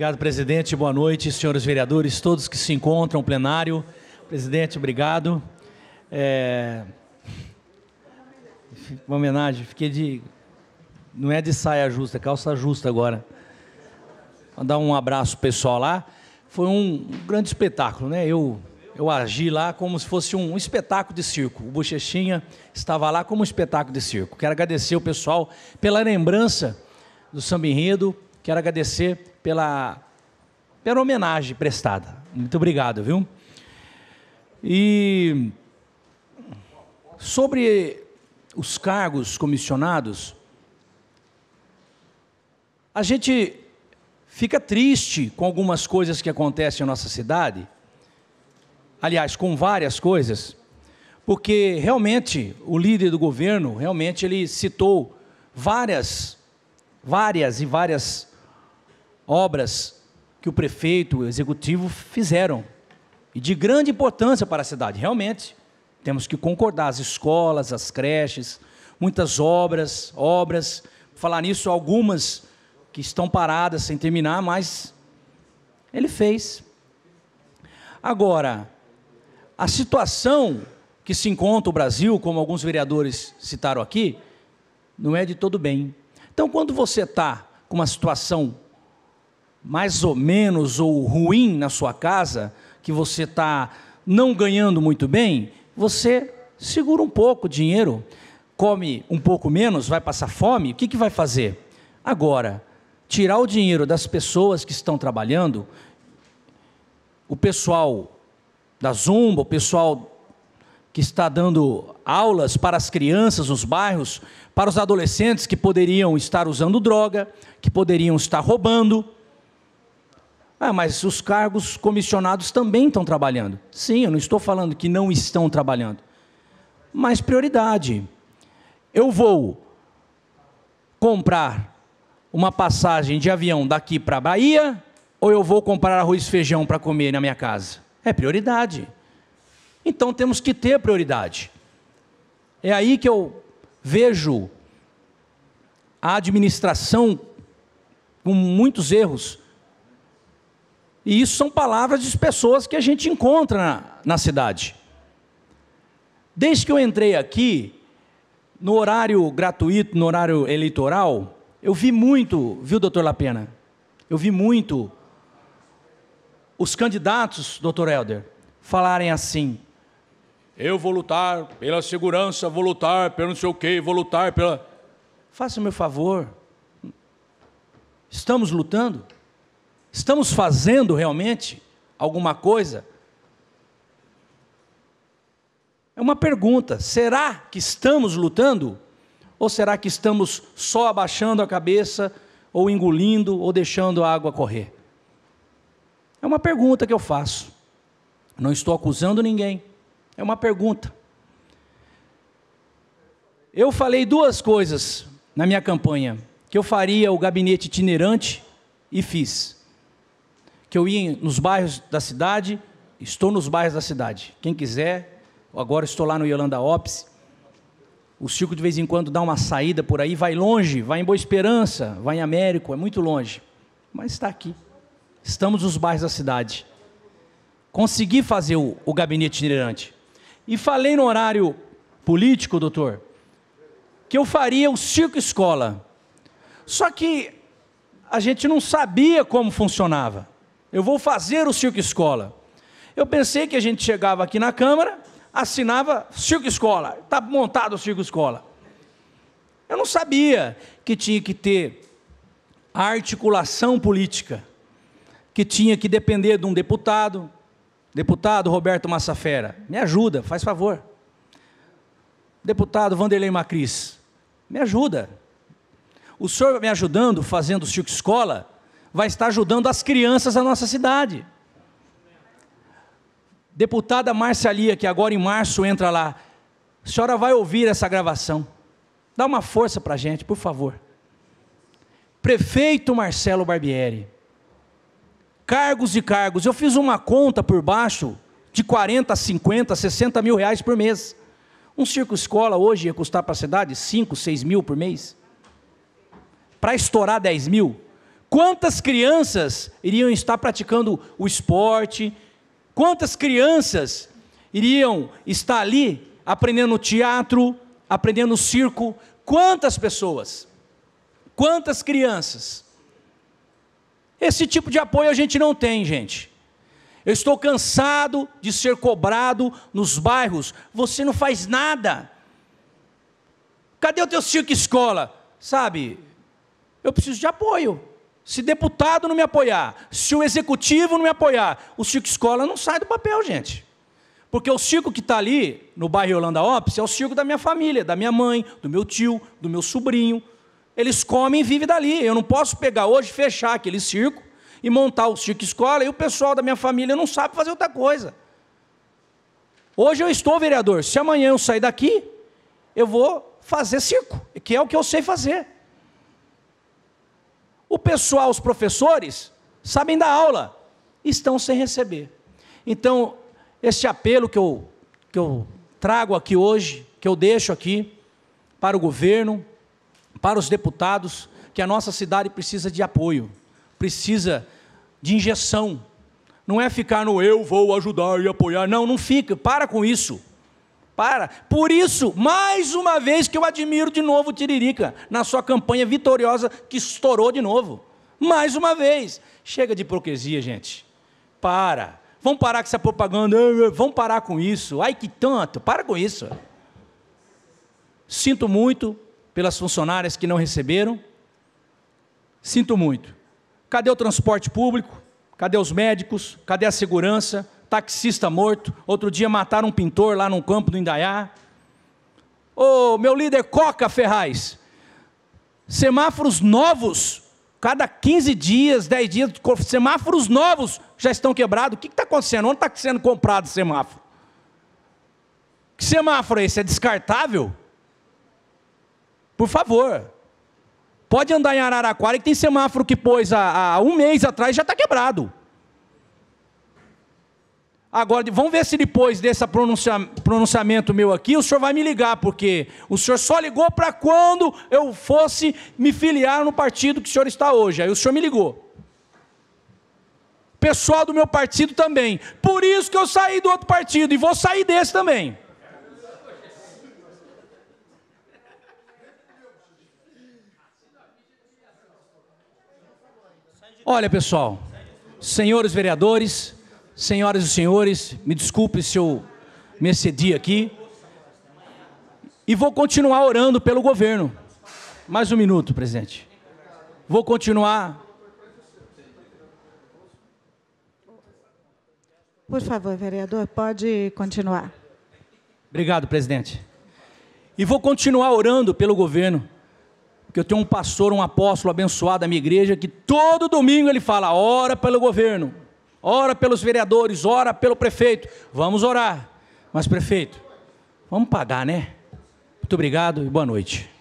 Obrigado, presidente. Boa noite, senhores vereadores, todos que se encontram, plenário. Presidente, obrigado. É... Uma homenagem, fiquei de. Não é de saia justa, é calça justa agora. Mandar um abraço pessoal lá. Foi um grande espetáculo, né? Eu, eu agi lá como se fosse um espetáculo de circo. O Bochechinha estava lá como um espetáculo de circo. Quero agradecer o pessoal pela lembrança do samba enredo. Quero agradecer pela, pela homenagem prestada. Muito obrigado, viu? E sobre os cargos comissionados, a gente fica triste com algumas coisas que acontecem na nossa cidade, aliás, com várias coisas, porque realmente o líder do governo, realmente ele citou várias, várias e várias obras que o prefeito, o executivo fizeram e de grande importância para a cidade, realmente. Temos que concordar as escolas, as creches, muitas obras, obras, falar nisso algumas que estão paradas sem terminar, mas ele fez. Agora, a situação que se encontra o Brasil, como alguns vereadores citaram aqui, não é de todo bem. Então, quando você está com uma situação mais ou menos ou ruim na sua casa, que você está não ganhando muito bem, você segura um pouco o dinheiro, come um pouco menos, vai passar fome, o que, que vai fazer? Agora, tirar o dinheiro das pessoas que estão trabalhando, o pessoal da Zumba, o pessoal que está dando aulas para as crianças nos bairros, para os adolescentes que poderiam estar usando droga, que poderiam estar roubando, ah, mas os cargos comissionados também estão trabalhando. Sim, eu não estou falando que não estão trabalhando. Mas prioridade. Eu vou comprar uma passagem de avião daqui para a Bahia ou eu vou comprar arroz e feijão para comer na minha casa? É prioridade. Então temos que ter prioridade. É aí que eu vejo a administração com muitos erros e isso são palavras de pessoas que a gente encontra na, na cidade. Desde que eu entrei aqui, no horário gratuito, no horário eleitoral, eu vi muito, viu, doutor Lapena? Eu vi muito os candidatos, doutor Helder, falarem assim: eu vou lutar pela segurança, vou lutar pelo não sei o quê, vou lutar pela. Faça o meu favor. Estamos lutando? Estamos fazendo realmente alguma coisa? É uma pergunta: será que estamos lutando? Ou será que estamos só abaixando a cabeça, ou engolindo, ou deixando a água correr? É uma pergunta que eu faço. Não estou acusando ninguém. É uma pergunta. Eu falei duas coisas na minha campanha que eu faria o gabinete itinerante e fiz que eu ia nos bairros da cidade, estou nos bairros da cidade. Quem quiser, agora estou lá no Yolanda Ops. O circo de vez em quando dá uma saída por aí, vai longe, vai em Boa Esperança, vai em Américo, é muito longe. Mas está aqui. Estamos nos bairros da cidade. Consegui fazer o, o gabinete itinerante. E falei no horário político, doutor, que eu faria o circo escola. Só que a gente não sabia como funcionava. Eu vou fazer o circo escola. Eu pensei que a gente chegava aqui na Câmara, assinava circo escola, está montado o circo escola. Eu não sabia que tinha que ter articulação política, que tinha que depender de um deputado. Deputado Roberto Massafera, me ajuda, faz favor. Deputado Vanderlei Macris, me ajuda. O senhor me ajudando fazendo o circo escola, vai estar ajudando as crianças da nossa cidade. Deputada Marcia Lia, que agora em março entra lá, a senhora vai ouvir essa gravação. Dá uma força para a gente, por favor. Prefeito Marcelo Barbieri. Cargos e cargos. Eu fiz uma conta por baixo de 40, 50, 60 mil reais por mês. Um circo escola hoje ia custar para a cidade 5, 6 mil por mês. Para estourar 10 mil, Quantas crianças iriam estar praticando o esporte? Quantas crianças iriam estar ali aprendendo teatro, aprendendo circo? Quantas pessoas? Quantas crianças? Esse tipo de apoio a gente não tem, gente. Eu estou cansado de ser cobrado nos bairros. Você não faz nada. Cadê o teu circo escola? Sabe? Eu preciso de apoio. Se deputado não me apoiar, se o executivo não me apoiar, o circo Escola não sai do papel, gente. Porque o circo que está ali, no bairro Holanda Ops, é o circo da minha família, da minha mãe, do meu tio, do meu sobrinho. Eles comem e vivem dali. Eu não posso pegar hoje, fechar aquele circo e montar o circo escola e o pessoal da minha família não sabe fazer outra coisa. Hoje eu estou vereador. Se amanhã eu sair daqui, eu vou fazer circo, que é o que eu sei fazer. O pessoal, os professores, sabem da aula, estão sem receber. Então, este apelo que eu, que eu trago aqui hoje, que eu deixo aqui para o governo, para os deputados, que a nossa cidade precisa de apoio, precisa de injeção. Não é ficar no eu vou ajudar e apoiar. Não, não fica, para com isso. Para. Por isso, mais uma vez que eu admiro de novo o Tiririca na sua campanha vitoriosa que estourou de novo. Mais uma vez. Chega de hipocrisia, gente. Para. Vamos parar com essa propaganda. Vamos parar com isso. Ai que tanto. Para com isso. Sinto muito pelas funcionárias que não receberam. Sinto muito. Cadê o transporte público? Cadê os médicos? Cadê a segurança? taxista morto, outro dia mataram um pintor lá no campo do Indaiá. Ô, oh, meu líder Coca Ferraz, semáforos novos, cada 15 dias, 10 dias, semáforos novos já estão quebrados. O que está acontecendo? Onde está sendo comprado o semáforo? Que semáforo é esse? É descartável? Por favor. Pode andar em Araraquara que tem semáforo que pôs há, há um mês atrás já está quebrado. Agora, vamos ver se depois desse pronunciamento meu aqui, o senhor vai me ligar, porque o senhor só ligou para quando eu fosse me filiar no partido que o senhor está hoje. Aí o senhor me ligou. Pessoal do meu partido também. Por isso que eu saí do outro partido e vou sair desse também. Olha, pessoal, senhores vereadores, Senhoras e senhores, me desculpe se eu me excedi aqui. E vou continuar orando pelo governo. Mais um minuto, presidente. Vou continuar. Por favor, vereador, pode continuar. Obrigado, presidente. E vou continuar orando pelo governo. Porque eu tenho um pastor, um apóstolo abençoado da minha igreja, que todo domingo ele fala: ora pelo governo ora pelos vereadores, ora pelo prefeito. Vamos orar. Mas, prefeito, vamos pagar, né? Muito obrigado e boa noite.